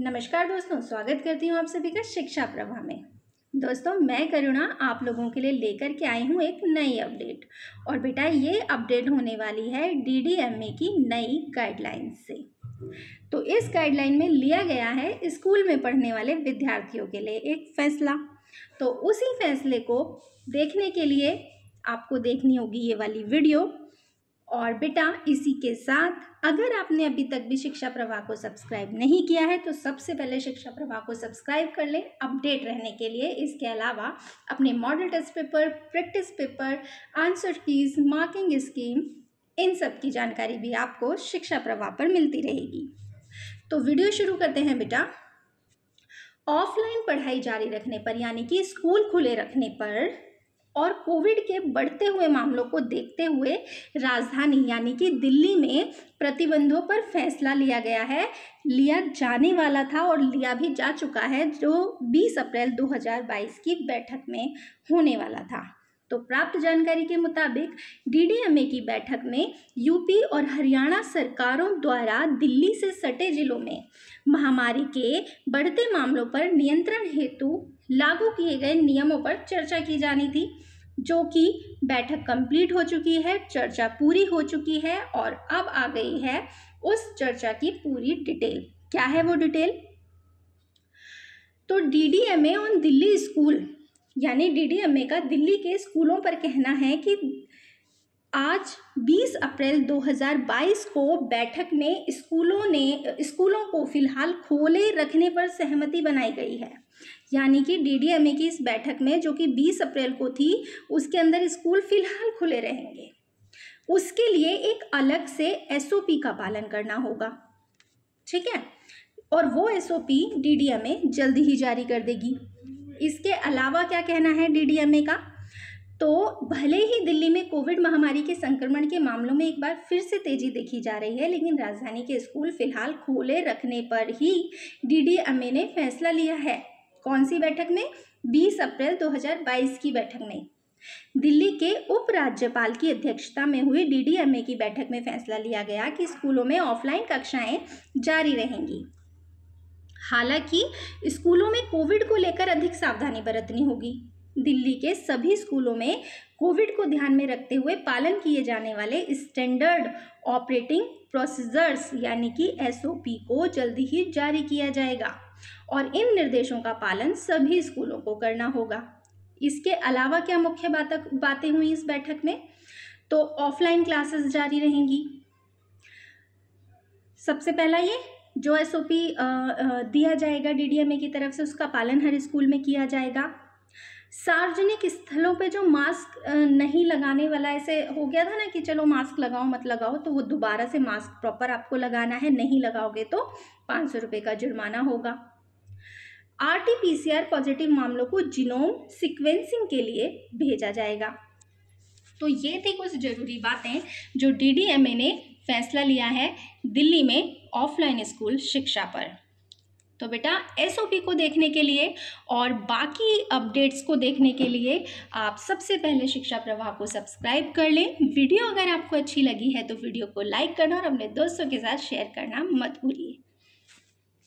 नमस्कार दोस्तों स्वागत करती हूँ आप सभी का शिक्षा प्रभा में दोस्तों मैं करुणा आप लोगों के लिए लेकर के आई हूँ एक नई अपडेट और बेटा ये अपडेट होने वाली है डीडीएमए की नई गाइडलाइन से तो इस गाइडलाइन में लिया गया है स्कूल में पढ़ने वाले विद्यार्थियों के लिए एक फैसला तो उसी फैसले को देखने के लिए आपको देखनी होगी ये वाली वीडियो और बेटा इसी के साथ अगर आपने अभी तक भी शिक्षा प्रवाह को सब्सक्राइब नहीं किया है तो सबसे पहले शिक्षा प्रवाह को सब्सक्राइब कर लें अपडेट रहने के लिए इसके अलावा अपने model test paper practice paper answer keys marking scheme इन सब की जानकारी भी आपको शिक्षा प्रवाह पर मिलती रहेगी तो वीडियो शुरू करते हैं बेटा ऑफलाइन पढ़ाई जारी रखने पर यानी कि स्कूल खुले रखने पर और कोविड के बढ़ते हुए मामलों को देखते हुए राजधानी यानी कि दिल्ली में प्रतिबंधों पर फैसला लिया गया है लिया जाने वाला था और लिया भी जा चुका है जो 20 अप्रैल 2022 की बैठक में होने वाला था तो प्राप्त जानकारी के मुताबिक डीडीएमए की बैठक में यूपी और हरियाणा सरकारों द्वारा दिल्ली से सटे जिलों में महामारी के बढ़ते मामलों पर नियंत्रण हेतु लागू किए गए नियमों पर चर्चा की जानी थी जो कि बैठक कंप्लीट हो चुकी है चर्चा पूरी हो चुकी है और अब आ गई है उस चर्चा की पूरी डिटेल क्या है वो डिटेल तो डीडीएमए ऑन दिल्ली स्कूल यानी डीडीएमए का दिल्ली के स्कूलों पर कहना है कि आज 20 अप्रैल 2022 को बैठक में स्कूलों ने स्कूलों को फिलहाल खोले रखने पर सहमति बनाई गई है यानी कि डीडीएमए की इस बैठक में जो कि 20 अप्रैल को थी उसके अंदर स्कूल फिलहाल खुले रहेंगे उसके लिए एक अलग से एसओपी का पालन करना होगा ठीक है और वो एसओपी डीडीएमए जल्दी ही जारी कर देगी इसके अलावा क्या कहना है डीडीएमए का तो भले ही दिल्ली में कोविड महामारी के संक्रमण के मामलों में एक बार फिर से तेजी देखी जा रही है लेकिन राजधानी के स्कूल फिलहाल खोले रखने पर ही डीडीएमए ने फैसला लिया है कौन सी बैठक में 20 अप्रैल 2022 की बैठक में दिल्ली के उपराज्यपाल की अध्यक्षता में हुई डीडीएमए की बैठक में फैसला लिया गया कि स्कूलों में ऑफलाइन कक्षाएं जारी रहेंगी हालांकि स्कूलों में कोविड को लेकर अधिक सावधानी बरतनी होगी दिल्ली के सभी स्कूलों में कोविड को ध्यान में रखते हुए पालन किए जाने वाले स्टैंडर्ड ऑपरेटिंग प्रोसीजर्स यानी कि एसओपी को जल्दी ही जारी किया जाएगा और इन निर्देशों का पालन सभी स्कूलों को करना होगा इसके अलावा क्या मुख्य बात बातें हुई इस बैठक में तो ऑफलाइन क्लासेस जारी रहेंगी सबसे पहला ये जो एस ओ पी दिया जाएगा डी डी एम ए की तरफ से उसका पालन हर स्कूल में किया जाएगा सार्वजनिक स्थलों पे जो मास्क नहीं लगाने वाला ऐसे हो गया था ना कि चलो मास्क लगाओ मत लगाओ तो वो दोबारा से मास्क प्रॉपर आपको लगाना है नहीं लगाओगे तो पाँच सौ रुपये का जुर्माना होगा R T P C R positive मामलों को जिनोम सिक्वेंसिंग के लिए भेजा जाएगा तो ये थी कुछ ज़रूरी बातें जो डी डी एम ए ने फैसला लिया है दिल्ली में ऑफलाइन स्कूल शिक्षा पर तो बेटा एसओपी को देखने के लिए और बाकी अपडेट्स को देखने के लिए आप सबसे पहले शिक्षा प्रवाह को सब्सक्राइब कर लें वीडियो अगर आपको अच्छी लगी है तो वीडियो को लाइक करना और अपने दोस्तों के साथ शेयर करना मत भूलिए